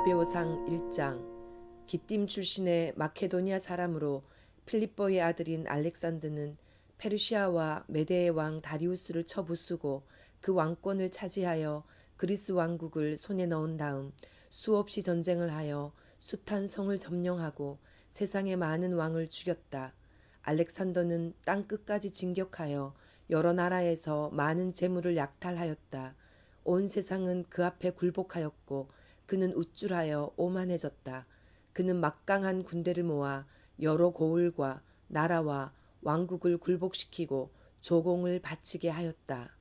마가베오상 1장 기띔 출신의 마케도니아 사람으로 필리보의 아들인 알렉산드는 페르시아와 메데의 왕 다리우스를 처부수고 그 왕권을 차지하여 그리스 왕국을 손에 넣은 다음 수없이 전쟁을 하여 숱한 성을 점령하고 세상의 많은 왕을 죽였다. 알렉산더는 땅 끝까지 진격하여 여러 나라에서 많은 재물을 약탈하였다. 온 세상은 그 앞에 굴복하였고 그는 우쭐하여 오만해졌다. 그는 막강한 군대를 모아 여러 고을과 나라와 왕국을 굴복시키고 조공을 바치게 하였다.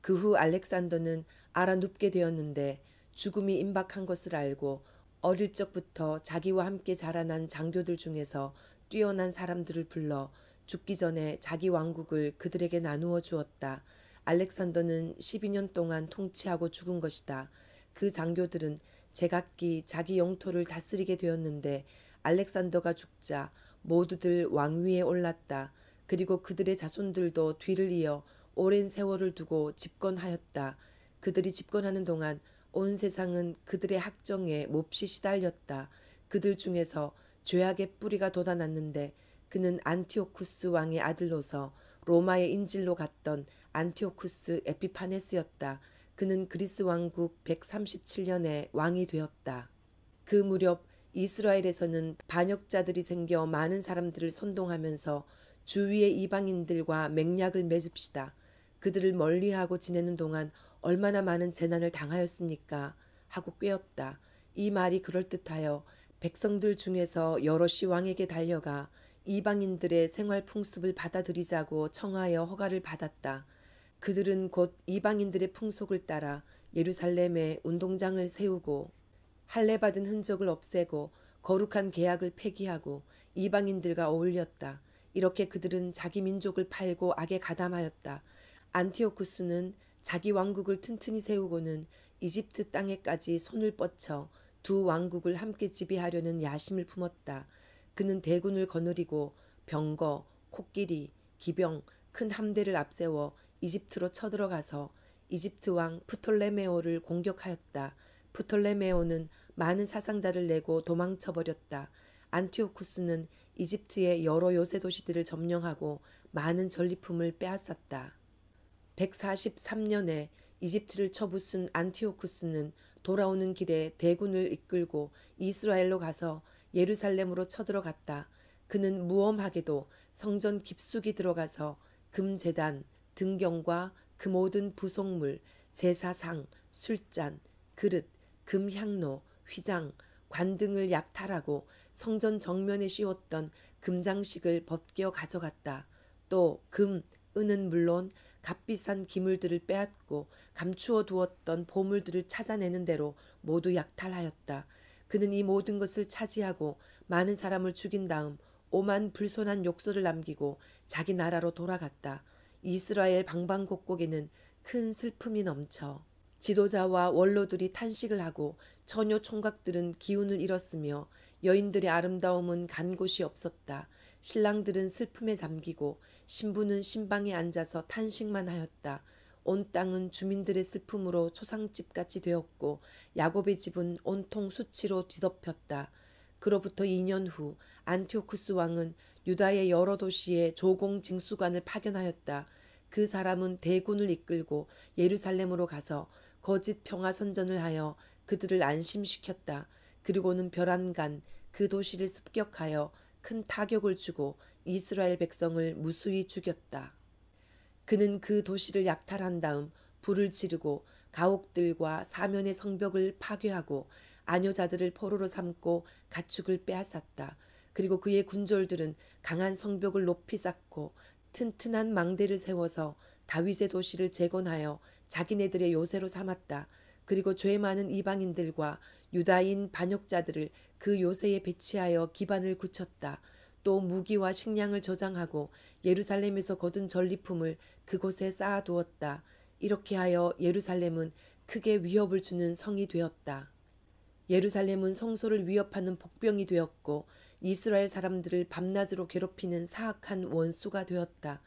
그 후 알렉산더는 알아눕게 되었는데 죽음이 임박한 것을 알고 어릴 적부터 자기와 함께 자라난 장교들 중에서 뛰어난 사람들을 불러 죽기 전에 자기 왕국을 그들에게 나누어 주었다. 알렉산더는 12년 동안 통치하고 죽은 것이다. 그 장교들은 제각기 자기 영토를 다스리게 되었는데 알렉산더가 죽자 모두들 왕위에 올랐다. 그리고 그들의 자손들도 뒤를 이어 오랜 세월을 두고 집권하였다. 그들이 집권하는 동안 온 세상은 그들의 학정에 몹시 시달렸다. 그들 중에서 죄악의 뿌리가 돋아났는데 그는 안티오쿠스 왕의 아들로서 로마의 인질로 갔던 안티오쿠스 에피파네스였다. 그는 그리스 왕국 137년에 왕이 되었다. 그 무렵 이스라엘에서는 반역자들이 생겨 많은 사람들을 선동하면서 주위의 이방인들과 맹약을 맺읍시다. 그들을 멀리하고 지내는 동안 얼마나 많은 재난을 당하였습니까? 하고 꾀었다. 이 말이 그럴듯하여 백성들 중에서 여럿이 왕에게 달려가 이방인들의 생활 풍습을 받아들이자고 청하여 허가를 받았다. 그들은 곧 이방인들의 풍속을 따라 예루살렘에 운동장을 세우고 할례 받은 흔적을 없애고 거룩한 계약을 폐기하고 이방인들과 어울렸다. 이렇게 그들은 자기 민족을 팔고 악에 가담하였다. 안티오쿠스는 자기 왕국을 튼튼히 세우고는 이집트 땅에까지 손을 뻗쳐 두 왕국을 함께 지배하려는 야심을 품었다. 그는 대군을 거느리고 병거, 코끼리, 기병, 큰 함대를 앞세워 이집트로 쳐들어가서 이집트 왕 프톨레메오를 공격하였다. 프톨레메오는 많은 사상자를 내고 도망쳐버렸다. 안티오쿠스는 이집트의 여러 요새 도시들을 점령하고 많은 전리품을 빼앗았다. 143년에 이집트를 쳐부순 안티오쿠스는 돌아오는 길에 대군을 이끌고 이스라엘로 가서 예루살렘으로 쳐들어갔다. 그는 무엄하게도 성전 깊숙이 들어가서 금재단, 등경과 그 모든 부속물, 제사상, 술잔, 그릇, 금향로, 휘장, 관등을 약탈하고 성전 정면에 씌웠던 금장식을 벗겨 가져갔다. 또 금, 은은 물론 값비싼 기물들을 빼앗고 감추어 두었던 보물들을 찾아내는 대로 모두 약탈하였다. 그는 이 모든 것을 차지하고 많은 사람을 죽인 다음 오만 불손한 욕설을 남기고 자기 나라로 돌아갔다. 이스라엘 방방곡곡에는 큰 슬픔이 넘쳐 지도자와 원로들이 탄식을 하고 처녀 총각들은 기운을 잃었으며 여인들의 아름다움은 간 곳이 없었다. 신랑들은 슬픔에 잠기고 신부는 신방에 앉아서 탄식만 하였다. 온 땅은 주민들의 슬픔으로 초상집같이 되었고 야곱의 집은 온통 수치로 뒤덮였다. 그로부터 2년 후 안티오쿠스 왕은 유다의 여러 도시에 조공 징수관을 파견하였다. 그 사람은 대군을 이끌고 예루살렘으로 가서 거짓 평화 선전을 하여 그들을 안심시켰다. 그리고는 벼란간 그 도시를 습격하여 큰 타격을 주고 이스라엘 백성을 무수히 죽였다. 그는 그 도시를 약탈한 다음 불을 지르고 가옥들과 사면의 성벽을 파괴하고 아녀자들을 포로로 삼고 가축을 빼앗았다. 그리고 그의 군졸들은 강한 성벽을 높이 쌓고 튼튼한 망대를 세워서 다윗의 도시를 재건하여 자기네들의 요새로 삼았다. 그리고 죄 많은 이방인들과 유다인 반역자들을 그 요새에 배치하여 기반을 굳혔다. 또 무기와 식량을 저장하고 예루살렘에서 거둔 전리품을 그곳에 쌓아두었다. 이렇게 하여 예루살렘은 크게 위협을 주는 성이 되었다. 예루살렘은 성소를 위협하는 복병이 되었고 이스라엘 사람들을 밤낮으로 괴롭히는 사악한 원수가 되었다.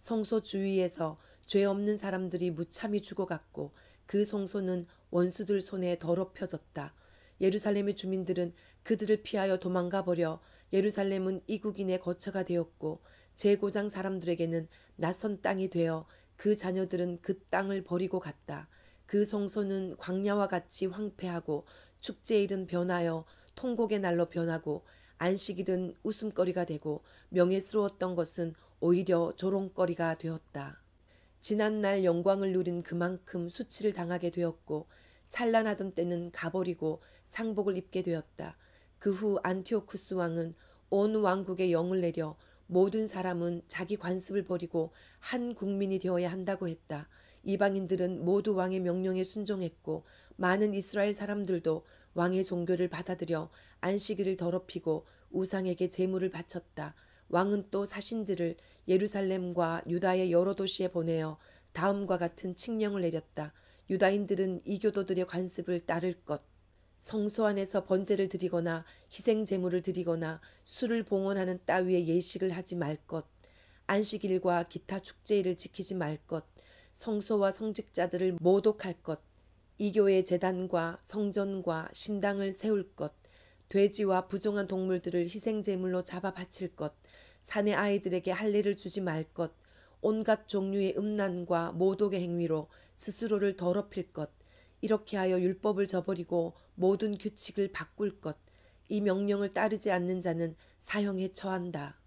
성소 주위에서 죄 없는 사람들이 무참히 죽어갔고 그 성소는 원수들 손에 더럽혀졌다. 예루살렘의 주민들은 그들을 피하여 도망가 버려 예루살렘은 이국인의 거처가 되었고 제고장 사람들에게는 낯선 땅이 되어 그 자녀들은 그 땅을 버리고 갔다. 그 성소는 광야와 같이 황폐하고 축제일은 변하여 통곡의 날로 변하고 안식일은 웃음거리가 되고 명예스러웠던 것은 오히려 조롱거리가 되었다. 지난날 영광을 누린 그만큼 수치를 당하게 되었고 찬란하던 때는 가버리고 상복을 입게 되었다. 그 후 안티오쿠스 왕은 온 왕국에 영을 내려 모든 사람은 자기 관습을 버리고 한 국민이 되어야 한다고 했다. 이방인들은 모두 왕의 명령에 순종했고 많은 이스라엘 사람들도 왕의 종교를 받아들여 안식일을 더럽히고 우상에게 제물을 바쳤다. 왕은 또 사신들을 예루살렘과 유다의 여러 도시에 보내어 다음과 같은 칙령을 내렸다. 유다인들은 이교도들의 관습을 따를 것. 성소 안에서 번제를 드리거나 희생 제물을 드리거나 술을 봉헌하는 따위의 예식을 하지 말 것. 안식일과 기타 축제일을 지키지 말 것. 성소와 성직자들을 모독할 것. 이교의 재단과 성전과 신당을 세울 것, 돼지와 부정한 동물들을 희생 제물로 잡아 바칠 것, 사내 아이들에게 할례를 주지 말 것, 온갖 종류의 음란과 모독의 행위로 스스로를 더럽힐 것, 이렇게 하여 율법을 저버리고 모든 규칙을 바꿀 것, 이 명령을 따르지 않는 자는 사형에 처한다.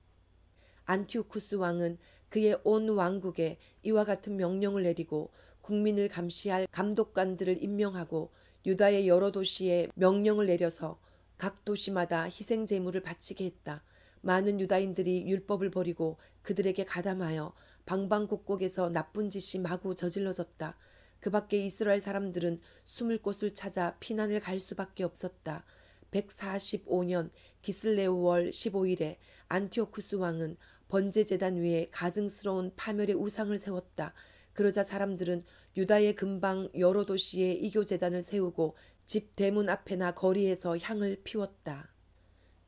안티오쿠스 왕은 그의 온 왕국에 이와 같은 명령을 내리고 국민을 감시할 감독관들을 임명하고 유다의 여러 도시에 명령을 내려서 각 도시마다 희생 제물을 바치게 했다. 많은 유다인들이 율법을 버리고 그들에게 가담하여 방방곡곡에서 나쁜 짓이 마구 저질러졌다. 그 밖에 이스라엘 사람들은 숨을 곳을 찾아 피난을 갈 수밖에 없었다. 145년 기슬레우 월 15일에 안티오쿠스 왕은 번제재단 위에 가증스러운 파멸의 우상을 세웠다. 그러자 사람들은 유다의 근방 여러 도시에 이교재단을 세우고 집 대문 앞에나 거리에서 향을 피웠다.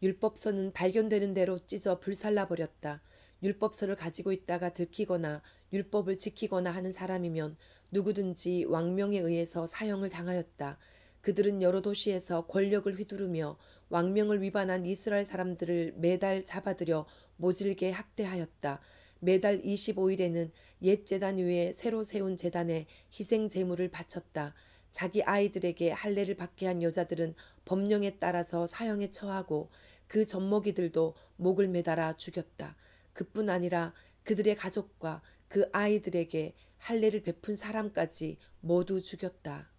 율법서는 발견되는 대로 찢어 불살라버렸다. 율법서를 가지고 있다가 들키거나 율법을 지키거나 하는 사람이면 누구든지 왕명에 의해서 사형을 당하였다. 그들은 여러 도시에서 권력을 휘두르며 왕명을 위반한 이스라엘 사람들을 매달 잡아들여 모질게 학대하였다. 매달 25일에는 옛 재단 위에 새로 세운 재단에 희생 제물을 바쳤다. 자기 아이들에게 할례를 받게 한 여자들은 법령에 따라서 사형에 처하고 그 젖먹이들도 목을 매달아 죽였다. 그뿐 아니라 그들의 가족과 그 아이들에게 할례를 베푼 사람까지 모두 죽였다.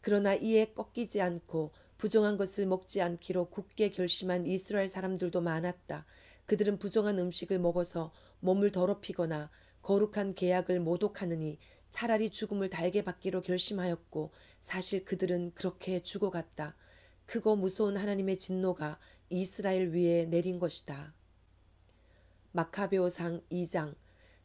그러나 이에 꺾이지 않고 부정한 것을 먹지 않기로 굳게 결심한 이스라엘 사람들도 많았다. 그들은 부정한 음식을 먹어서 몸을 더럽히거나 거룩한 계약을 모독하느니 차라리 죽음을 달게 받기로 결심하였고 사실 그들은 그렇게 죽어갔다. 크고 무서운 하나님의 진노가 이스라엘 위에 내린 것이다. 마카베오상 2장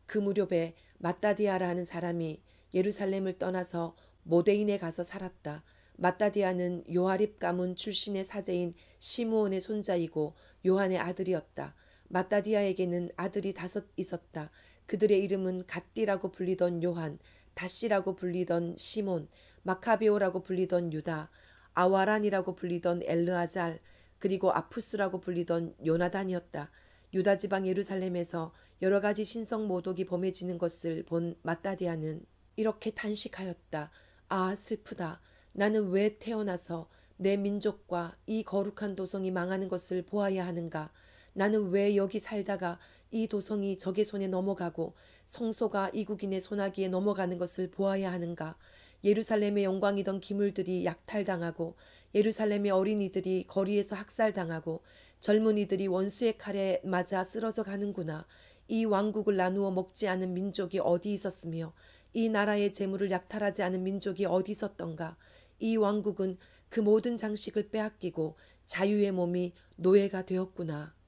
그 무렵에 마따디아라 는 사람이 예루살렘을 떠나서 모데인에 가서 살았다. 마따디아는 요아립 가문 출신의 사제인 시므온의 손자이고 요한의 아들이었다. 마따디아에게는 아들이 다섯 있었다. 그들의 이름은 갓띠라고 불리던 요한, 다시라고 불리던 시몬, 마카베오라고 불리던 유다, 아와란이라고 불리던 엘르아잘, 그리고 아푸스라고 불리던 요나단이었다. 유다 지방 예루살렘에서 여러 가지 신성 모독이 범해지는 것을 본 마따디아는 이렇게 탄식하였다. 아 슬프다. 나는 왜 태어나서 내 민족과 이 거룩한 도성이 망하는 것을 보아야 하는가? 나는 왜 여기 살다가 이 도성이 적의 손에 넘어가고 성소가 이국인의 소나기에 넘어가는 것을 보아야 하는가? 예루살렘의 영광이던 기물들이 약탈당하고 예루살렘의 어린이들이 거리에서 학살당하고 젊은이들이 원수의 칼에 맞아 쓰러져 가는구나. 이 왕국을 나누어 먹지 않은 민족이 어디 있었으며 이 나라의 재물을 약탈하지 않은 민족이 어디 있었던가. 이 왕국은 그 모든 장식을 빼앗기고 자유의 몸이 노예가 되었구나.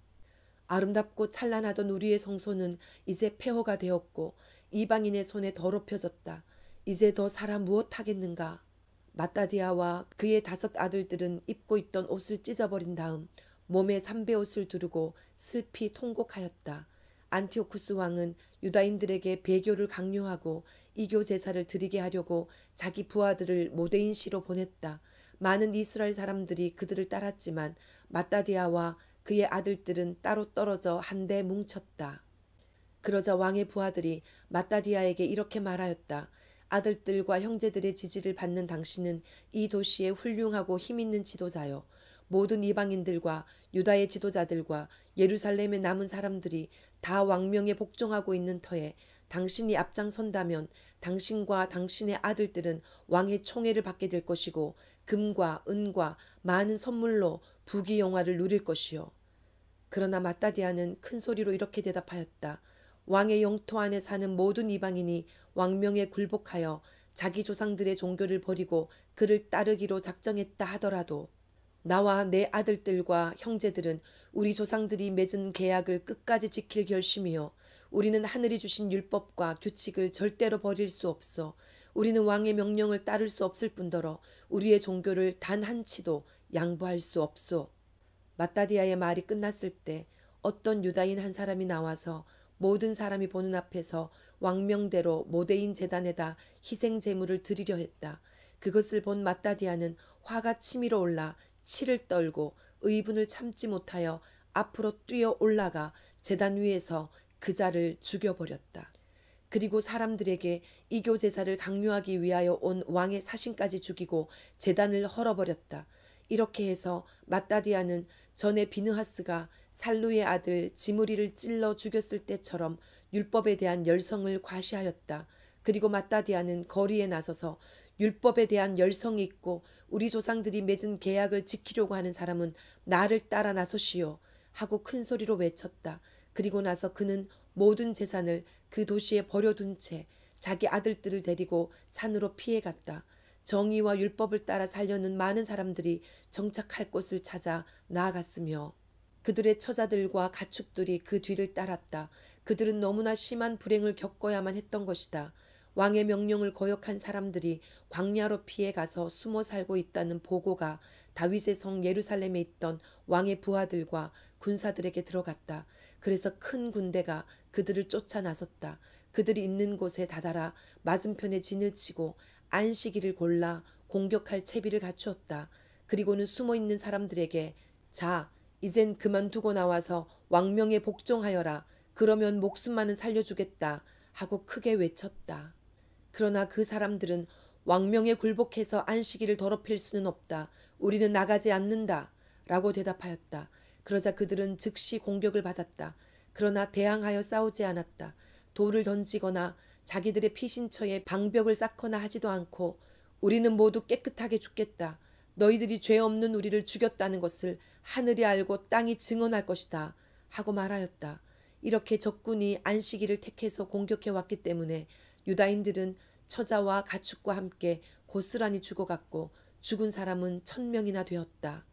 아름답고 찬란하던 우리의 성소는 이제 폐허가 되었고 이방인의 손에 더럽혀졌다. 이제 더 사람 무엇하겠는가? 마따디아와 그의 다섯 아들들은 입고 있던 옷을 찢어버린 다음 몸에 삼배 옷을 두르고 슬피 통곡하였다. 안티오쿠스 왕은 유다인들에게 배교를 강요하고 이교 제사를 드리게 하려고 자기 부하들을 모데인시로 보냈다. 많은 이스라엘 사람들이 그들을 따랐지만 마따디아와 그의 아들들은 따로 떨어져 한데 뭉쳤다. 그러자 왕의 부하들이 마따디아에게 이렇게 말하였다. 아들들과 형제들의 지지를 받는 당신은 이 도시의 훌륭하고 힘있는 지도자여 모든 이방인들과 유다의 지도자들과 예루살렘의 남은 사람들이 다 왕명에 복종하고 있는 터에 당신이 앞장선다면 당신과 당신의 아들들은 왕의 총애를 받게 될 것이고 금과 은과 많은 선물로 부귀영화를 누릴 것이요. 그러나 마따디아는 큰 소리로 이렇게 대답하였다. 왕의 영토 안에 사는 모든 이방인이 왕명에 굴복하여 자기 조상들의 종교를 버리고 그를 따르기로 작정했다 하더라도 나와 내 아들들과 형제들은 우리 조상들이 맺은 계약을 끝까지 지킬 결심이요. 우리는 하늘이 주신 율법과 규칙을 절대로 버릴 수 없어. 우리는 왕의 명령을 따를 수 없을 뿐더러 우리의 종교를 단 한치도 양보할 수 없소. 마따디아의 말이 끝났을 때 어떤 유다인 한 사람이 나와서 모든 사람이 보는 앞에서 왕명대로 모대인 재단에다 희생 제물을 드리려 했다. 그것을 본 마따디아는 화가 치밀어 올라 치를 떨고 의분을 참지 못하여 앞으로 뛰어 올라가 제단 위에서 그 자를 죽여버렸다. 그리고 사람들에게 이교 제사를 강요하기 위하여 온 왕의 사신까지 죽이고 재단을 헐어버렸다. 이렇게 해서 마따디아는 전에 비느하스가 살루의 아들 지무리를 찔러 죽였을 때처럼 율법에 대한 열성을 과시하였다. 그리고 마따디아는 거리에 나서서 율법에 대한 열성이 있고 우리 조상들이 맺은 계약을 지키려고 하는 사람은 나를 따라 나서시오 하고 큰 소리로 외쳤다. 그리고 나서 그는 모든 재산을 그 도시에 버려둔 채 자기 아들들을 데리고 산으로 피해갔다. 정의와 율법을 따라 살려는 많은 사람들이 정착할 곳을 찾아 나아갔으며 그들의 처자들과 가축들이 그 뒤를 따랐다. 그들은 너무나 심한 불행을 겪어야만 했던 것이다. 왕의 명령을 거역한 사람들이 광야로 피해 가서 숨어 살고 있다는 보고가 다윗의 성 예루살렘에 있던 왕의 부하들과 군사들에게 들어갔다. 그래서 큰 군대가 그들을 쫓아 나섰다. 그들이 있는 곳에 다다라 맞은편에 진을 치고 안식일을 골라 공격할 채비를 갖추었다. 그리고는 숨어 있는 사람들에게 자, 이젠 그만두고 나와서 왕명에 복종하여라. 그러면 목숨만은 살려주겠다. 하고 크게 외쳤다. 그러나 그 사람들은 왕명에 굴복해서 안식일을 더럽힐 수는 없다. 우리는 나가지 않는다. 라고 대답하였다. 그러자 그들은 즉시 공격을 받았다. 그러나 대항하여 싸우지 않았다. 돌을 던지거나 자기들의 피신처에 방벽을 쌓거나 하지도 않고 우리는 모두 깨끗하게 죽겠다. 너희들이 죄 없는 우리를 죽였다는 것을 하늘이 알고 땅이 증언할 것이다. 하고 말하였다. 이렇게 적군이 안식일을 택해서 공격해 왔기 때문에 유다인들은 처자와 가축과 함께 고스란히 죽어갔고 죽은 사람은 천 명이나 되었다.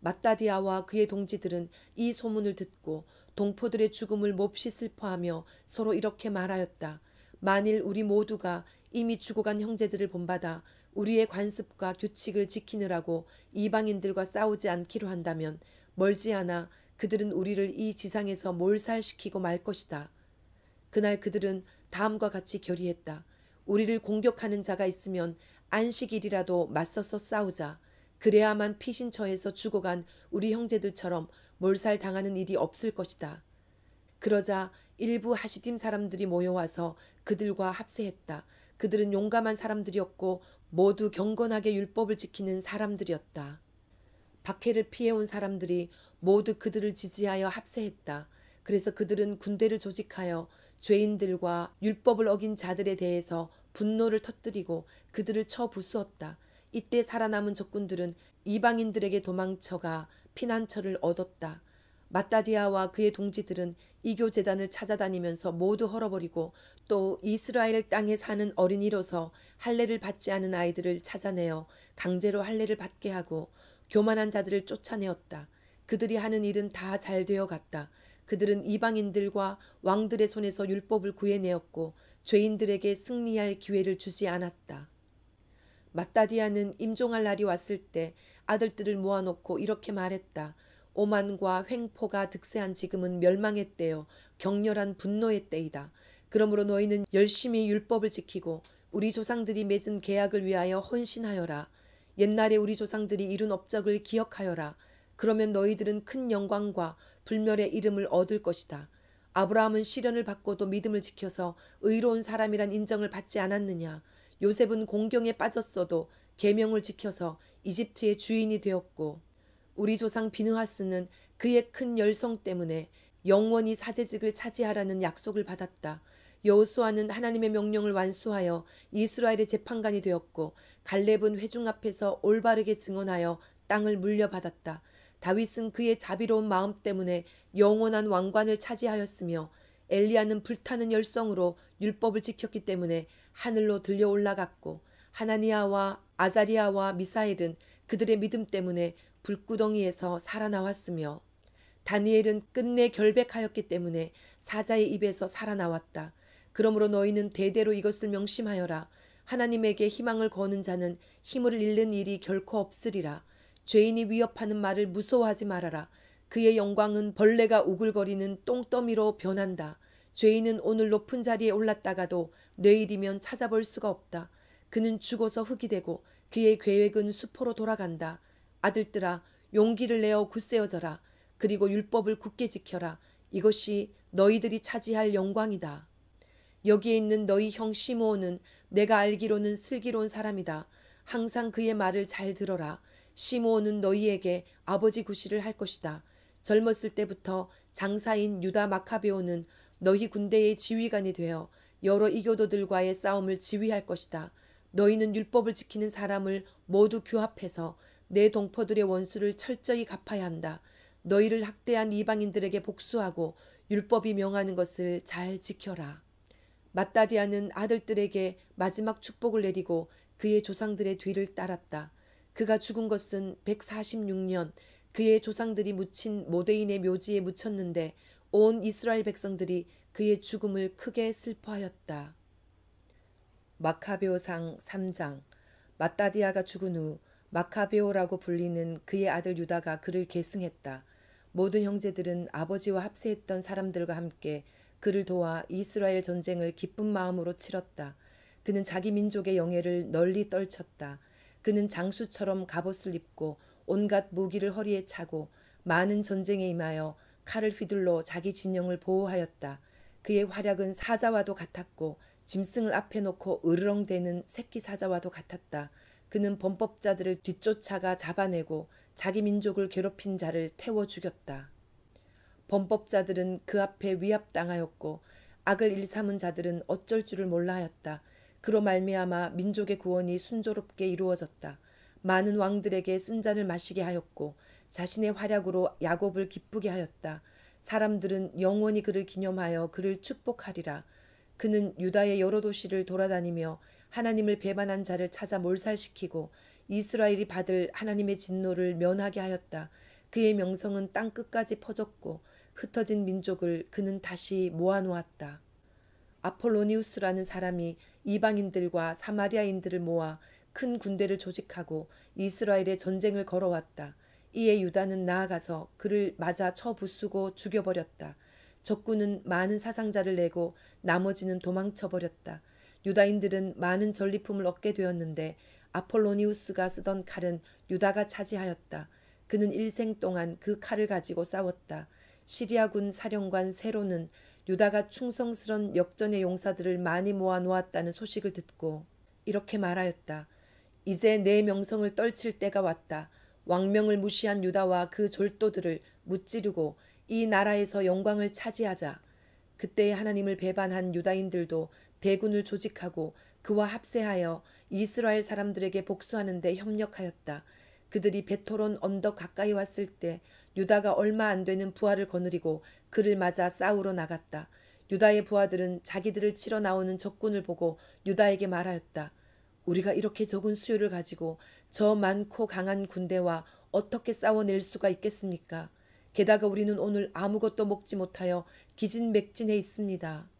마따디아와 그의 동지들은 이 소문을 듣고 동포들의 죽음을 몹시 슬퍼하며 서로 이렇게 말하였다. 만일 우리 모두가 이미 죽어간 형제들을 본받아 우리의 관습과 규칙을 지키느라고 이방인들과 싸우지 않기로 한다면 멀지 않아 그들은 우리를 이 지상에서 몰살시키고 말 것이다. 그날 그들은 다음과 같이 결의했다. 우리를 공격하는 자가 있으면 안식일이라도 맞서서 싸우자. 그래야만 피신처에서 죽어간 우리 형제들처럼 몰살 당하는 일이 없을 것이다. 그러자 일부 하시딤 사람들이 모여와서 그들과 합세했다. 그들은 용감한 사람들이었고 모두 경건하게 율법을 지키는 사람들이었다. 박해를 피해온 사람들이 모두 그들을 지지하여 합세했다. 그래서 그들은 군대를 조직하여 죄인들과 율법을 어긴 자들에 대해서 분노를 터뜨리고 그들을 쳐 부수었다. 이때 살아남은 적군들은 이방인들에게 도망쳐가 피난처를 얻었다. 마따디아와 그의 동지들은 이교재단을 찾아다니면서 모두 헐어버리고 또 이스라엘 땅에 사는 어린이로서 할례를 받지 않은 아이들을 찾아내어 강제로 할례를 받게 하고 교만한 자들을 쫓아내었다. 그들이 하는 일은 다 잘 되어 갔다. 그들은 이방인들과 왕들의 손에서 율법을 구해내었고 죄인들에게 승리할 기회를 주지 않았다. 마따디아는 임종할 날이 왔을 때 아들들을 모아놓고 이렇게 말했다. 오만과 횡포가 득세한 지금은 멸망의 때요. 격렬한 분노의 때이다. 그러므로 너희는 열심히 율법을 지키고 우리 조상들이 맺은 계약을 위하여 헌신하여라. 옛날에 우리 조상들이 이룬 업적을 기억하여라. 그러면 너희들은 큰 영광과 불멸의 이름을 얻을 것이다. 아브라함은 시련을 받고도 믿음을 지켜서 의로운 사람이란 인정을 받지 않았느냐. 요셉은 공경에 빠졌어도 계명을 지켜서 이집트의 주인이 되었고 우리 조상 비느하스는 그의 큰 열성 때문에 영원히 사제직을 차지하라는 약속을 받았다. 여호수아는 하나님의 명령을 완수하여 이스라엘의 재판관이 되었고 갈렙은 회중 앞에서 올바르게 증언하여 땅을 물려받았다. 다윗은 그의 자비로운 마음 때문에 영원한 왕관을 차지하였으며 엘리야는 불타는 열성으로 율법을 지켰기 때문에 하늘로 들려 올라갔고 하나니아와 아자리아와 미사엘은 그들의 믿음 때문에 불구덩이에서 살아나왔으며 다니엘은 끝내 결백하였기 때문에 사자의 입에서 살아나왔다. 그러므로 너희는 대대로 이것을 명심하여라. 하나님에게 희망을 거는 자는 힘을 잃는 일이 결코 없으리라. 죄인이 위협하는 말을 무서워하지 말아라. 그의 영광은 벌레가 우글거리는 똥더미로 변한다. 죄인은 오늘 높은 자리에 올랐다가도 내일이면 찾아볼 수가 없다. 그는 죽어서 흙이 되고 그의 계획은 수포로 돌아간다. 아들들아 용기를 내어 굳세어져라. 그리고 율법을 굳게 지켜라. 이것이 너희들이 차지할 영광이다. 여기에 있는 너희 형시모온은 내가 알기로는 슬기로운 사람이다. 항상 그의 말을 잘 들어라. 시므온은 너희에게 아버지 구실을 할 것이다. 젊었을 때부터 장사인 유다 마카베오는 너희 군대의 지휘관이 되어 여러 이교도들과의 싸움을 지휘할 것이다. 너희는 율법을 지키는 사람을 모두 규합해서 내 동포들의 원수를 철저히 갚아야 한다. 너희를 학대한 이방인들에게 복수하고 율법이 명하는 것을 잘 지켜라. 맞다디아는 아들들에게 마지막 축복을 내리고 그의 조상들의 뒤를 따랐다. 그가 죽은 것은 146년 그의 조상들이 묻힌 모데인의 묘지에 묻혔는데 온 이스라엘 백성들이 그의 죽음을 크게 슬퍼하였다. 마카베오상 3장 마따디아가 죽은 후 마카베오라고 불리는 그의 아들 유다가 그를 계승했다. 모든 형제들은 아버지와 합세했던 사람들과 함께 그를 도와 이스라엘 전쟁을 기쁜 마음으로 치렀다. 그는 자기 민족의 영예를 널리 떨쳤다. 그는 장수처럼 갑옷을 입고 온갖 무기를 허리에 차고 많은 전쟁에 임하여 칼을 휘둘러 자기 진영을 보호하였다. 그의 활약은 사자와도 같았고 짐승을 앞에 놓고 으르렁대는 새끼 사자와도 같았다. 그는 범법자들을 뒤쫓아가 잡아내고 자기 민족을 괴롭힌 자를 태워 죽였다. 범법자들은 그 앞에 위압당하였고 악을 일삼은 자들은 어쩔 줄을 몰라 하였다. 그로 말미암아 민족의 구원이 순조롭게 이루어졌다. 많은 왕들에게 쓴 잔을 마시게 하였고 자신의 활약으로 야곱을 기쁘게 하였다. 사람들은 영원히 그를 기념하여 그를 축복하리라. 그는 유다의 여러 도시를 돌아다니며 하나님을 배반한 자를 찾아 몰살시키고 이스라엘이 받을 하나님의 진노를 면하게 하였다. 그의 명성은 땅 끝까지 퍼졌고 흩어진 민족을 그는 다시 모아놓았다. 아폴로니우스라는 사람이 이방인들과 사마리아인들을 모아 큰 군대를 조직하고 이스라엘에 전쟁을 걸어왔다. 이에 유다는 나아가서 그를 맞아 쳐 부수고 죽여버렸다. 적군은 많은 사상자를 내고 나머지는 도망쳐버렸다. 유다인들은 많은 전리품을 얻게 되었는데 아폴로니우스가 쓰던 칼은 유다가 차지하였다. 그는 일생 동안 그 칼을 가지고 싸웠다. 시리아군 사령관 세로는 유다가 충성스런 역전의 용사들을 많이 모아 놓았다는 소식을 듣고 이렇게 말하였다. 이제 내 명성을 떨칠 때가 왔다. 왕명을 무시한 유다와 그 졸도들을 무찌르고 이 나라에서 영광을 차지하자. 그때의 하나님을 배반한 유다인들도 대군을 조직하고 그와 합세하여 이스라엘 사람들에게 복수하는 데 협력하였다. 그들이 베토론 언덕 가까이 왔을 때 유다가 얼마 안 되는 부하를 거느리고 그를 맞아 싸우러 나갔다. 유다의 부하들은 자기들을 치러 나오는 적군을 보고 유다에게 말하였다. 우리가 이렇게 적은 수요를 가지고 저 많고 강한 군대와 어떻게 싸워낼 수가 있겠습니까? 게다가 우리는 오늘 아무것도 먹지 못하여 기진맥진해 있습니다.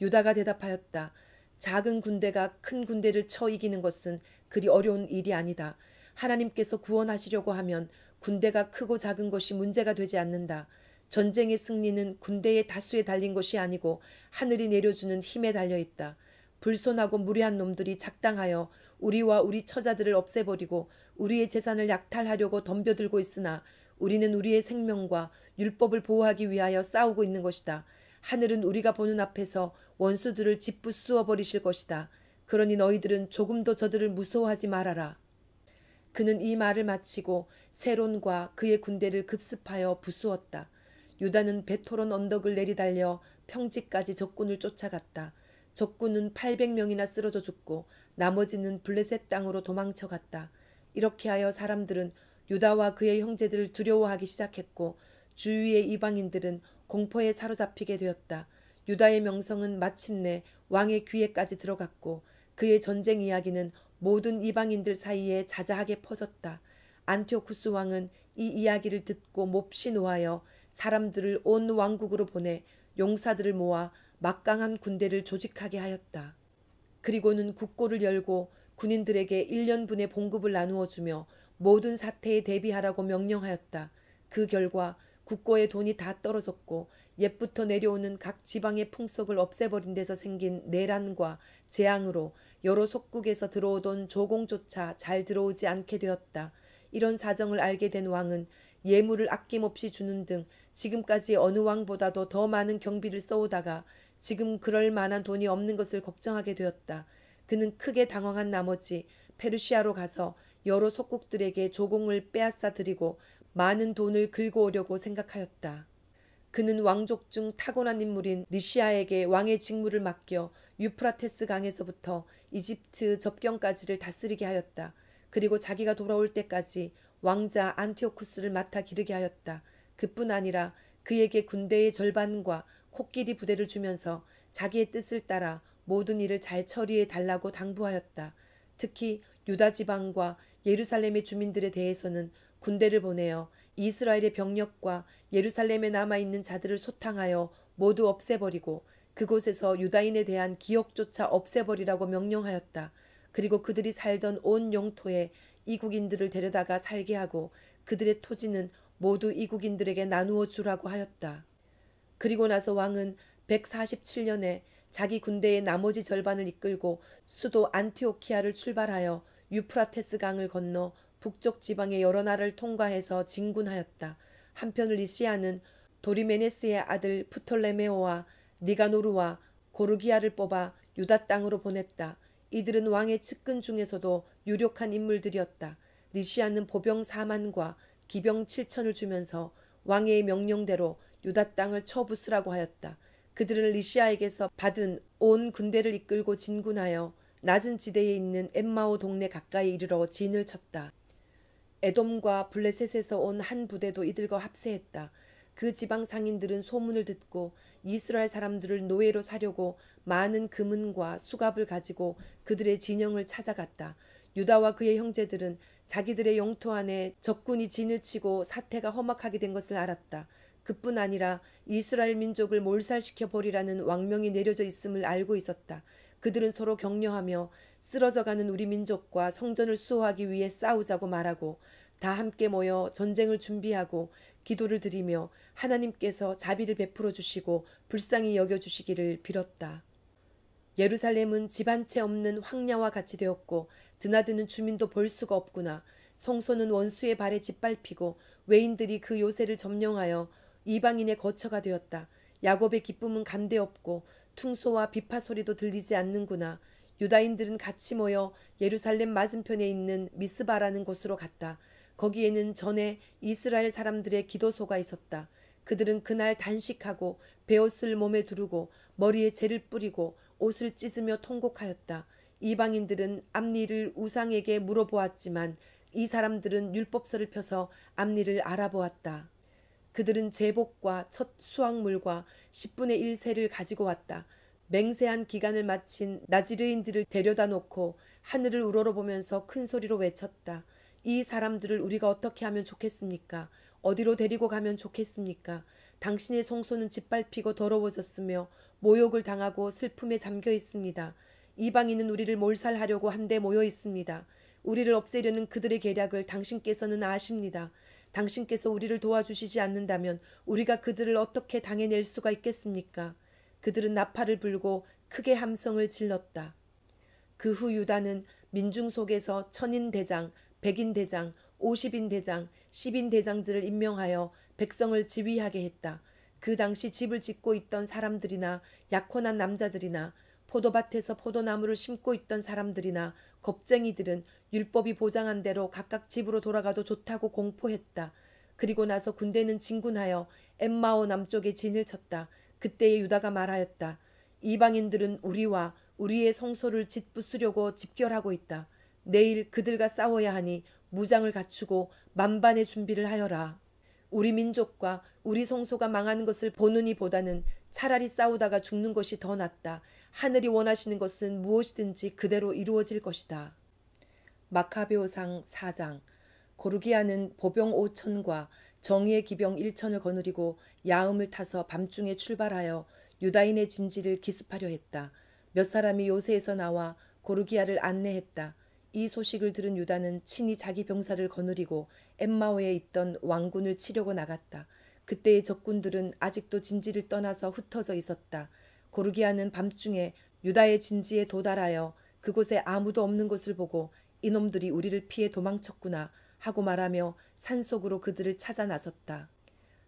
유다가 대답하였다. 작은 군대가 큰 군대를 쳐 이기는 것은 그리 어려운 일이 아니다. 하나님께서 구원하시려고 하면 군대가 크고 작은 것이 문제가 되지 않는다. 전쟁의 승리는 군대의 다수에 달린 것이 아니고 하늘이 내려주는 힘에 달려 있다. 불손하고 무례한 놈들이 작당하여 우리와 우리 처자들을 없애버리고 우리의 재산을 약탈하려고 덤벼들고 있으나 우리는 우리의 생명과 율법을 보호하기 위하여 싸우고 있는 것이다. 하늘은 우리가 보는 앞에서 원수들을 짓부수어 버리실 것이다. 그러니 너희들은 조금도 저들을 무서워하지 말아라. 그는 이 말을 마치고 세론과 그의 군대를 급습하여 부수었다. 유다는 베토론 언덕을 내리달려 평지까지 적군을 쫓아갔다. 적군은 800명이나 쓰러져 죽고 나머지는 블레셋 땅으로 도망쳐갔다. 이렇게 하여 사람들은 유다와 그의 형제들을 두려워하기 시작했고 주위의 이방인들은 공포에 사로잡히게 되었다. 유다의 명성은 마침내 왕의 귀에까지 들어갔고 그의 전쟁 이야기는 모든 이방인들 사이에 자자하게 퍼졌다. 안티오쿠스 왕은 이 이야기를 듣고 몹시 노하여 사람들을 온 왕국으로 보내 용사들을 모아 막강한 군대를 조직하게 하였다. 그리고는 국고를 열고 군인들에게 1년분의 봉급을 나누어 주며 모든 사태에 대비하라고 명령하였다. 그 결과 국고의 돈이 다 떨어졌고 옛부터 내려오는 각 지방의 풍속을 없애버린 데서 생긴 내란과 재앙으로 여러 속국에서 들어오던 조공조차 잘 들어오지 않게 되었다. 이런 사정을 알게 된 왕은 예물을 아낌없이 주는 등 지금까지 어느 왕보다도 더 많은 경비를 써오다가 지금 그럴 만한 돈이 없는 것을 걱정하게 되었다. 그는 크게 당황한 나머지 페르시아로 가서 여러 속국들에게 조공을 빼앗아 드리고 많은 돈을 긁어오려고 생각하였다. 그는 왕족 중 타고난 인물인 리시아에게 왕의 직무를 맡겨 유프라테스 강에서부터 이집트 접경까지를 다스리게 하였다. 그리고 자기가 돌아올 때까지 왕자 안티오쿠스를 맡아 기르게 하였다. 그뿐 아니라 그에게 군대의 절반과 코끼리 부대를 주면서 자기의 뜻을 따라 모든 일을 잘 처리해 달라고 당부하였다. 특히 유다 지방과 예루살렘의 주민들에 대해서는 군대를 보내어 이스라엘의 병력과 예루살렘에 남아있는 자들을 소탕하여 모두 없애버리고 그곳에서 유다인에 대한 기억조차 없애버리라고 명령하였다. 그리고 그들이 살던 온 영토에 이국인들을 데려다가 살게 하고 그들의 토지는 모두 이국인들에게 나누어 주라고 하였다. 그리고 나서 왕은 147년에 자기 군대의 나머지 절반을 이끌고 수도 안티오키아를 출발하여 유프라테스 강을 건너 북쪽 지방의 여러 나라를 통과해서 진군하였다. 한편 리시아는 도리메네스의 아들 프톨레메오와 니가노르와 고르기아를 뽑아 유다 땅으로 보냈다. 이들은 왕의 측근 중에서도 유력한 인물들이었다. 리시아는 보병 4만과 기병 7천을 주면서 왕의 명령대로 유다 땅을 처부수라고 하였다. 그들은 리시아에게서 받은 온 군대를 이끌고 진군하여 낮은 지대에 있는 엠마오 동네 가까이 이르러 진을 쳤다. 에돔과 블레셋에서 온 한 부대도 이들과 합세했다. 그 지방 상인들은 소문을 듣고 이스라엘 사람들을 노예로 사려고 많은 금은과 수갑을 가지고 그들의 진영을 찾아갔다. 유다와 그의 형제들은 자기들의 영토 안에 적군이 진을 치고 사태가 험악하게 된 것을 알았다. 그뿐 아니라 이스라엘 민족을 몰살시켜 버리라는 왕명이 내려져 있음을 알고 있었다. 그들은 서로 격려하며 쓰러져가는 우리 민족과 성전을 수호하기 위해 싸우자고 말하고 다 함께 모여 전쟁을 준비하고 기도를 드리며 하나님께서 자비를 베풀어 주시고 불쌍히 여겨 주시기를 빌었다. 예루살렘은 집 한 채 없는 황야와 같이 되었고 드나드는 주민도 볼 수가 없구나. 성소는 원수의 발에 짓밟히고 외인들이 그 요새를 점령하여 이방인의 거처가 되었다. 야곱의 기쁨은 간데 없고 퉁소와 비파 소리도 들리지 않는구나. 유다인들은 같이 모여 예루살렘 맞은편에 있는 미스바라는 곳으로 갔다. 거기에는 전에 이스라엘 사람들의 기도소가 있었다. 그들은 그날 단식하고 베옷을 몸에 두르고 머리에 재를 뿌리고 옷을 찢으며 통곡하였다. 이방인들은 앞니를 우상에게 물어보았지만 이 사람들은 율법서를 펴서 앞니를 알아보았다. 그들은 제복과 첫 수확물과 10분의 1세를 가지고 왔다. 맹세한 기간을 마친 나지르인들을 데려다 놓고 하늘을 우러러보면서 큰 소리로 외쳤다. 이 사람들을 우리가 어떻게 하면 좋겠습니까? 어디로 데리고 가면 좋겠습니까? 당신의 송소는 짓밟히고 더러워졌으며 모욕을 당하고 슬픔에 잠겨 있습니다. 이방인은 우리를 몰살하려고 한데 모여 있습니다. 우리를 없애려는 그들의 계략을 당신께서는 아십니다. 당신께서 우리를 도와주시지 않는다면 우리가 그들을 어떻게 당해낼 수가 있겠습니까? 그들은 나팔을 불고 크게 함성을 질렀다. 그 후 유다는 민중 속에서 천인 대장, 백인 대장, 오십인 대장, 십인 대장들을 임명하여 백성을 지휘하게 했다. 그 당시 집을 짓고 있던 사람들이나 약혼한 남자들이나 포도밭에서 포도나무를 심고 있던 사람들이나 겁쟁이들은 율법이 보장한 대로 각각 집으로 돌아가도 좋다고 공포했다. 그리고 나서 군대는 진군하여 엠마오 남쪽에 진을 쳤다. 그때에 유다가 말하였다. 이방인들은 우리와 우리의 성소를 짓부수려고 집결하고 있다. 내일 그들과 싸워야 하니 무장을 갖추고 만반의 준비를 하여라. 우리 민족과 우리 성소가 망하는 것을 보느니보다는 차라리 싸우다가 죽는 것이 더 낫다. 하늘이 원하시는 것은 무엇이든지 그대로 이루어질 것이다. 마카베오상 4장 고르기아는 보병 5천과 정의의 기병 1천을 거느리고 야음을 타서 밤중에 출발하여 유다인의 진지를 기습하려 했다. 몇 사람이 요새에서 나와 고르기아를 안내했다. 이 소식을 들은 유다는 친히 자기 병사를 거느리고 엠마오에 있던 왕군을 치려고 나갔다. 그때의 적군들은 아직도 진지를 떠나서 흩어져 있었다. 고르기아는 밤중에 유다의 진지에 도달하여 그곳에 아무도 없는 것을 보고 이놈들이 우리를 피해 도망쳤구나 하고 말하며 산속으로 그들을 찾아 나섰다.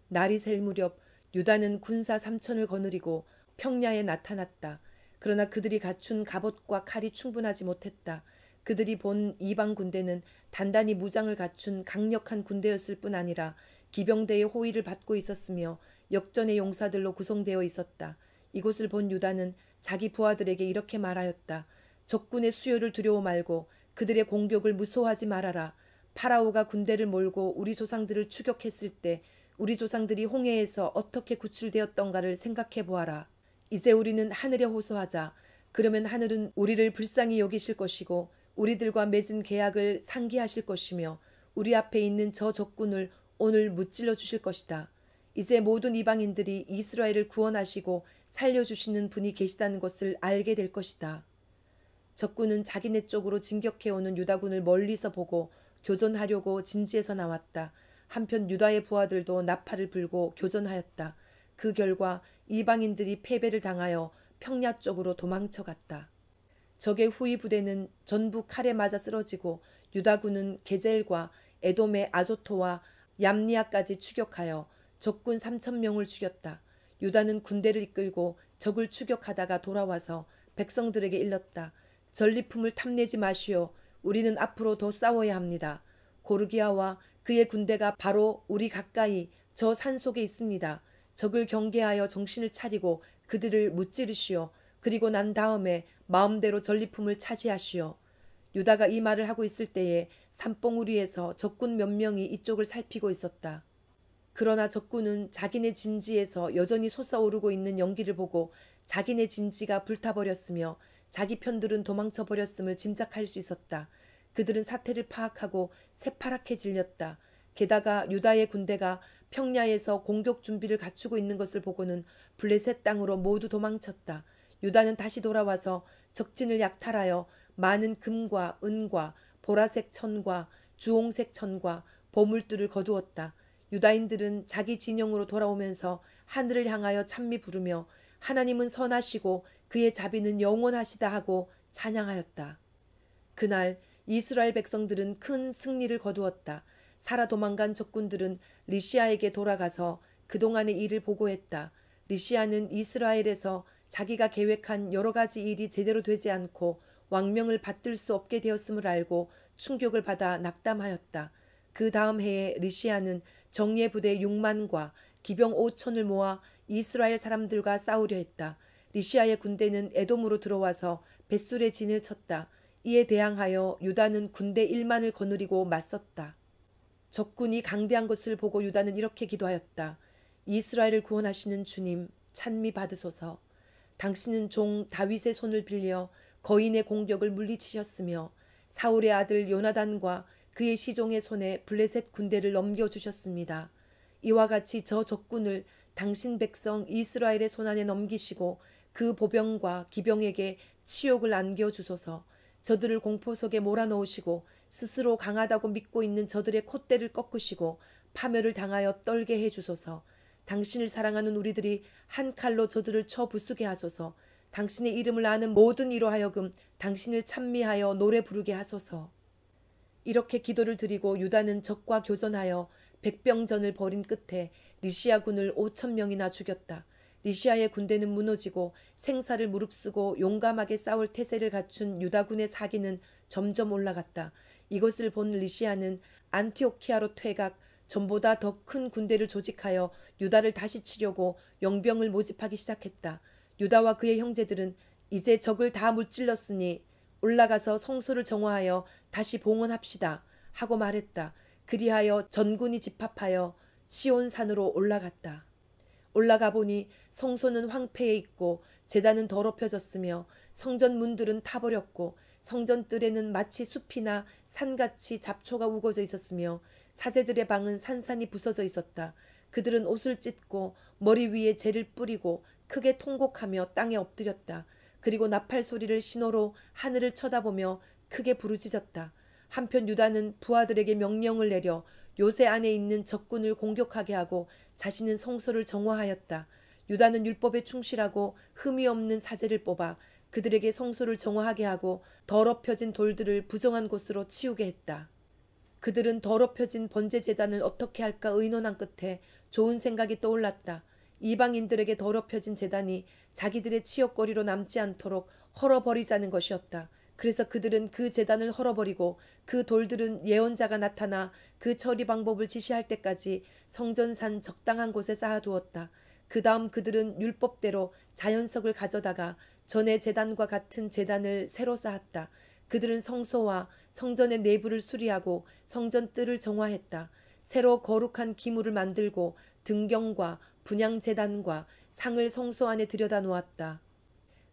날이 셀 무렵 유다는 군사 삼천을 거느리고 평야에 나타났다. 그러나 그들이 갖춘 갑옷과 칼이 충분하지 못했다. 그들이 본 이방 군대는 단단히 무장을 갖춘 강력한 군대였을 뿐 아니라 기병대의 호위를 받고 있었으며 역전의 용사들로 구성되어 있었다. 이곳을 본 유다는 자기 부하들에게 이렇게 말하였다. 적군의 수요를 두려워 말고 그들의 공격을 무서워하지 말아라. 파라오가 군대를 몰고 우리 조상들을 추격했을 때 우리 조상들이 홍해에서 어떻게 구출되었던가를 생각해 보아라. 이제 우리는 하늘에 호소하자. 그러면 하늘은 우리를 불쌍히 여기실 것이고 우리들과 맺은 계약을 상기하실 것이며 우리 앞에 있는 저 적군을 오늘 무찔러 주실 것이다. 이제 모든 이방인들이 이스라엘을 구원하시고 살려주시는 분이 계시다는 것을 알게 될 것이다. 적군은 자기네 쪽으로 진격해오는 유다군을 멀리서 보고 교전하려고 진지에서 나왔다. 한편 유다의 부하들도 나팔을 불고 교전하였다. 그 결과 이방인들이 패배를 당하여 평야 쪽으로 도망쳐갔다. 적의 후위 부대는 전부 칼에 맞아 쓰러지고 유다군은 게젤과 에돔의 아조토와 얌리아까지 추격하여 적군 3천명을 죽였다. 유다는 군대를 이끌고 적을 추격하다가 돌아와서 백성들에게 일렀다. 전리품을 탐내지 마시오. 우리는 앞으로 더 싸워야 합니다. 고르기아와 그의 군대가 바로 우리 가까이 저 산 속에 있습니다. 적을 경계하여 정신을 차리고 그들을 무찌르시오. 그리고 난 다음에 마음대로 전리품을 차지하시오. 유다가 이 말을 하고 있을 때에 산봉우리에서 적군 몇 명이 이쪽을 살피고 있었다. 그러나 적군은 자기네 진지에서 여전히 솟아오르고 있는 연기를 보고 자기네 진지가 불타버렸으며 자기 편들은 도망쳐버렸음을 짐작할 수 있었다. 그들은 사태를 파악하고 새파랗게 질렸다. 게다가 유다의 군대가 평야에서 공격 준비를 갖추고 있는 것을 보고는 블레셋 땅으로 모두 도망쳤다. 유다는 다시 돌아와서 적진을 약탈하여 많은 금과 은과 보라색 천과 주홍색 천과 보물들을 거두었다. 유다인들은 자기 진영으로 돌아오면서 하늘을 향하여 찬미 부르며 하나님은 선하시고 그의 자비는 영원하시다 하고 찬양하였다. 그날 이스라엘 백성들은 큰 승리를 거두었다. 살아 도망간 적군들은 리시아에게 돌아가서 그동안의 일을 보고했다. 리시아는 이스라엘에서 자기가 계획한 여러 가지 일이 제대로 되지 않고 왕명을 받들 수 없게 되었음을 알고 충격을 받아 낙담하였다. 그 다음 해에 리시아는 정예 부대 6만과 기병 5천을 모아 이스라엘 사람들과 싸우려 했다. 리시아의 군대는 에돔으로 들어와서 벳술의 진을 쳤다. 이에 대항하여 유다는 군대 1만을 거느리고 맞섰다. 적군이 강대한 것을 보고 유다는 이렇게 기도하였다. 이스라엘을 구원하시는 주님 찬미 받으소서. 당신은 종 다윗의 손을 빌려 거인의 공격을 물리치셨으며 사울의 아들 요나단과 그의 시종의 손에 블레셋 군대를 넘겨주셨습니다. 이와 같이 저 적군을 당신 백성 이스라엘의 손안에 넘기시고 그 보병과 기병에게 치욕을 안겨주소서 저들을 공포 속에 몰아넣으시고 스스로 강하다고 믿고 있는 저들의 콧대를 꺾으시고 파멸을 당하여 떨게 해주소서 당신을 사랑하는 우리들이 한 칼로 저들을 쳐 부수게 하소서 당신의 이름을 아는 모든 이로 하여금 당신을 찬미하여 노래 부르게 하소서 이렇게 기도를 드리고 유다는 적과 교전하여 백병전을 벌인 끝에 리시아 군을 5천 명이나 죽였다. 리시아의 군대는 무너지고 생사를 무릅쓰고 용감하게 싸울 태세를 갖춘 유다군의 사기는 점점 올라갔다. 이것을 본 리시아는 안티오키아로 퇴각, 전보다 더 큰 군대를 조직하여 유다를 다시 치려고 영병을 모집하기 시작했다. 유다와 그의 형제들은 이제 적을 다 물질렀으니 올라가서 성소를 정화하여 다시 봉헌합시다 하고 말했다. 그리하여 전군이 집합하여 시온산으로 올라갔다. 올라가 보니 성소는 황폐해 있고 재단은 더럽혀졌으며 성전 문들은 타버렸고 성전 뜰에는 마치 숲이나 산같이 잡초가 우거져 있었으며 사제들의 방은 산산이 부서져 있었다. 그들은 옷을 찢고 머리 위에 재를 뿌리고 크게 통곡하며 땅에 엎드렸다. 그리고 나팔 소리를 신호로 하늘을 쳐다보며 크게 부르짖었다. 한편 유다는 부하들에게 명령을 내려 요새 안에 있는 적군을 공격하게 하고 자신은 성소를 정화하였다. 유다는 율법에 충실하고 흠이 없는 사제를 뽑아 그들에게 성소를 정화하게 하고 더럽혀진 돌들을 부정한 곳으로 치우게 했다. 그들은 더럽혀진 번제재단을 어떻게 할까 의논한 끝에 좋은 생각이 떠올랐다. 이방인들에게 더럽혀진 재단이 자기들의 치욕거리로 남지 않도록 헐어버리자는 것이었다. 그래서 그들은 그 재단을 헐어버리고 그 돌들은 예언자가 나타나 그 처리 방법을 지시할 때까지 성전산 적당한 곳에 쌓아두었다. 그 다음 그들은 율법대로 자연석을 가져다가 전에 재단과 같은 재단을 새로 쌓았다. 그들은 성소와 성전의 내부를 수리하고 성전 뜰을 정화했다. 새로 거룩한 기물을 만들고 등경과 분양재단과 상을 성소 안에 들여다 놓았다.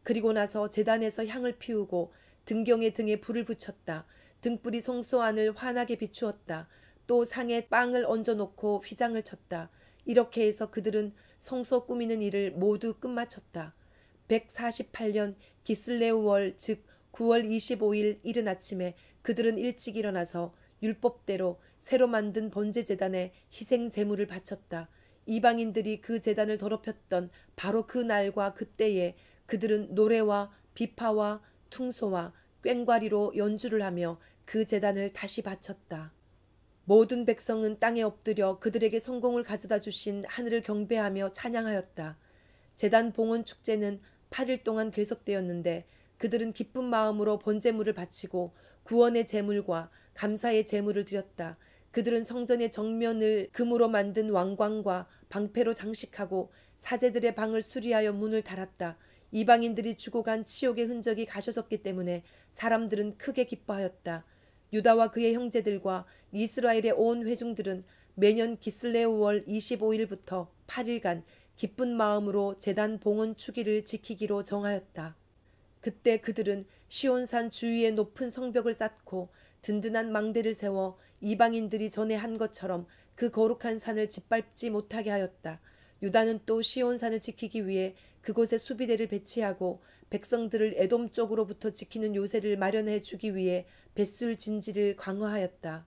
그리고 나서 재단에서 향을 피우고 등경의 등에 불을 붙였다. 등불이 송소 안을 환하게 비추었다. 또 상에 빵을 얹어놓고 휘장을 쳤다. 이렇게 해서 그들은 성소 꾸미는 일을 모두 끝마쳤다. 148년 기슬레우 월, 즉 9월 25일 이른 아침에 그들은 일찍 일어나서 율법대로 새로 만든 번제 재단에 희생 제물을 바쳤다. 이방인들이 그 재단을 더럽혔던 바로 그 날과 그때에 그들은 노래와 비파와 퉁소와 꽹과리로 연주를 하며 그 재단을 다시 바쳤다. 모든 백성은 땅에 엎드려 그들에게 성공을 가져다 주신 하늘을 경배하며 찬양하였다. 재단 봉헌 축제는 8일 동안 계속되었는데 그들은 기쁜 마음으로 번제물을 바치고 구원의 제물과 감사의 제물을 드렸다. 그들은 성전의 정면을 금으로 만든 왕관과 방패로 장식하고 사제들의 방을 수리하여 문을 달았다. 이방인들이 죽어간 치욕의 흔적이 가셔졌기 때문에 사람들은 크게 기뻐하였다. 유다와 그의 형제들과 이스라엘의 온 회중들은 매년 기슬레 5월 25일부터 8일간 기쁜 마음으로 재단 봉헌 추기를 지키기로 정하였다. 그때 그들은 시온산 주위에 높은 성벽을 쌓고 든든한 망대를 세워 이방인들이 전에 한 것처럼 그 거룩한 산을 짓밟지 못하게 하였다. 유다는 또 시온산을 지키기 위해 그곳에 수비대를 배치하고 백성들을 애돔 쪽으로부터 지키는 요새를 마련해 주기 위해 뱃술 진지를 강화하였다.